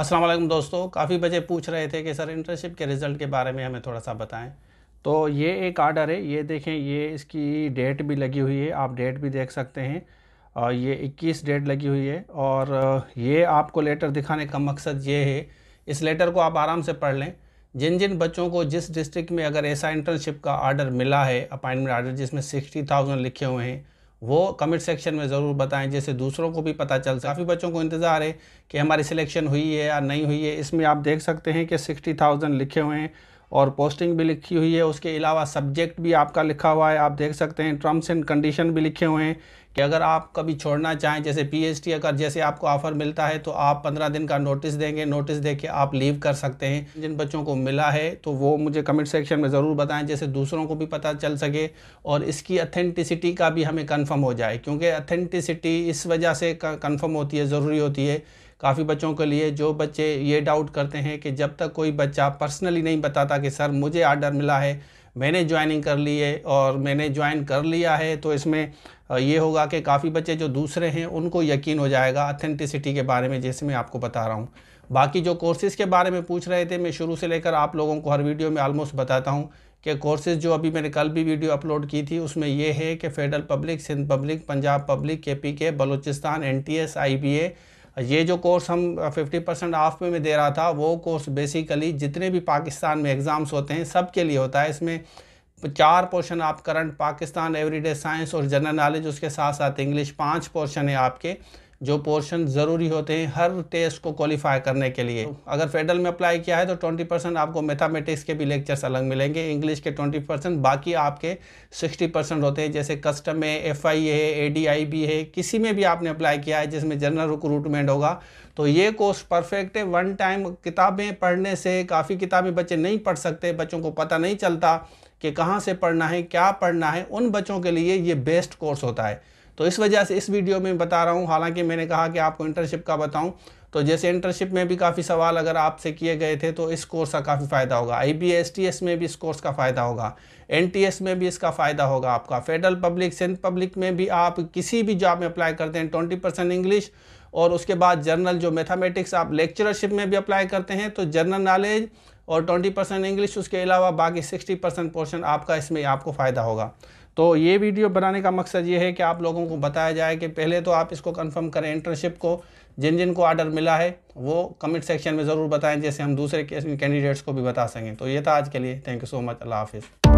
अस्सलाम वालेकुम दोस्तों काफ़ी बजे पूछ रहे थे कि सर इंटर्नशिप के रिज़ल्ट के बारे में हमें थोड़ा सा बताएं तो ये एक आर्डर है ये देखें ये इसकी डेट भी लगी हुई है आप डेट भी देख सकते हैं और ये 21 डेट लगी हुई है और ये आपको लेटर दिखाने का मकसद ये है इस लेटर को आप आराम से पढ़ लें जिन जिन बच्चों को जिस डिस्ट्रिक्ट में अगर ऐसा इंटर्नशिप का आर्डर मिला है अपॉइंटमेंट आर्डर जिसमें सिक्सटी थाउजेंड लिखे हुए हैं वो कमेंट सेक्शन में ज़रूर बताएं जैसे दूसरों को भी पता चल सके काफ़ी बच्चों को इंतज़ार है कि हमारी सिलेक्शन हुई है या नहीं हुई है इसमें आप देख सकते हैं कि सिक्सटी थाउजेंड लिखे हुए हैं और पोस्टिंग भी लिखी हुई है उसके अलावा सब्जेक्ट भी आपका लिखा हुआ है आप देख सकते हैं टर्म्स एंड कंडीशन भी लिखे हुए हैं कि अगर आप कभी छोड़ना चाहें जैसे पीएचडी अगर जैसे आपको ऑफ़र मिलता है तो आप पंद्रह दिन का नोटिस देंगे नोटिस दे के आप लीव कर सकते हैं जिन बच्चों को मिला है तो वो मुझे कमेंट सेक्शन में ज़रूर बताएं जैसे दूसरों को भी पता चल सके और इसकी अथेंटिसिटी का भी हमें कन्फर्म हो जाए क्योंकि अथेंटिसिटी इस वजह से कन्फर्म होती है ज़रूरी होती है काफ़ी बच्चों के लिए जो बच्चे ये डाउट करते हैं कि जब तक कोई बच्चा पर्सनली नहीं बताता कि सर मुझे आर्डर मिला है मैंने ज्वाइनिंग कर ली है और मैंने ज्वाइन कर लिया है तो इसमें ये होगा कि काफ़ी बच्चे जो दूसरे हैं उनको यकीन हो जाएगा अथेंटिसिटी के बारे में जैसे मैं आपको बता रहा हूँ बाकी जो कोर्सेज़ के बारे में पूछ रहे थे मैं शुरू से लेकर आप लोगों को हर वीडियो में आलमोस्ट बताता हूँ कि कोर्सेज जो अभी मैंने कल भी वीडियो अपलोड की थी उसमें यह है कि federal public Sindh public Punjab public K P K Balochistan N T S I B A ये जो कोर्स हम 50 परसेंट ऑफ में दे रहा था वो कोर्स बेसिकली जितने भी पाकिस्तान में एग्ज़ाम्स होते हैं सब के लिए होता है इसमें चार पोर्शन आप करंट पाकिस्तान एवरीडे साइंस और जनरल नॉलेज उसके साथ साथ इंग्लिश पांच पोर्शन है आपके जो पोर्शन ज़रूरी होते हैं हर टेस्ट को क्वालिफाई करने के लिए अगर फेडरल में अप्लाई किया है तो ट्वेंटी परसेंट आपको मैथामेटिक्स के भी लेक्चर्स अलग मिलेंगे इंग्लिश के ट्वेंटी परसेंट बाकी आपके सिक्सटी परसेंट होते हैं जैसे कस्टम है एफ आई है ए डी आई बी है किसी में भी आपने अप्लाई किया है जिसमें जनरल रिक्रूटमेंट होगा तो ये कोर्स परफेक्ट है वन टाइम किताबें पढ़ने से काफ़ी किताबें बच्चे नहीं पढ़ सकते बच्चों को पता नहीं चलता कि कहाँ से पढ़ना है क्या पढ़ना है उन बच्चों के लिए ये बेस्ट कोर्स होता है तो इस वजह से इस वीडियो में बता रहा हूँ हालांकि मैंने कहा कि आपको इंटर्नशिप का बताऊँ तो जैसे इंटर्नशिप में भी काफ़ी सवाल अगर आपसे किए गए थे तो इस कोर्स का काफ़ी फ़ायदा होगा I B S T S में भी इस कोर्स का फ़ायदा होगा एन टी एस में भी इसका फ़ायदा होगा आपका फेडरल पब्लिक सिंध पब्लिक में भी आप किसी भी जॉब में अप्लाई करते हैं ट्वेंटी परसेंट इंग्लिश और उसके बाद जर्नल जो मैथमेटिक्स आप लेक्चरशिप में भी अप्लाई करते हैं तो जर्नल नॉलेज और 20 परसेंट इंग्लिश उसके अलावा बाकी 60 परसेंट पोर्शन आपका इसमें आपको फ़ायदा होगा तो ये वीडियो बनाने का मकसद ये है कि आप लोगों को बताया जाए कि पहले तो आप इसको कंफर्म करें इंटर्नशिप को जिन जिन को आर्डर मिला है वो कमेंट सेक्शन में ज़रूर बताएं जैसे हम दूसरे कैंडिडेट्स को भी बता सकें तो ये था आज के लिए थैंक यू सो मच अल्लाह हाफिज़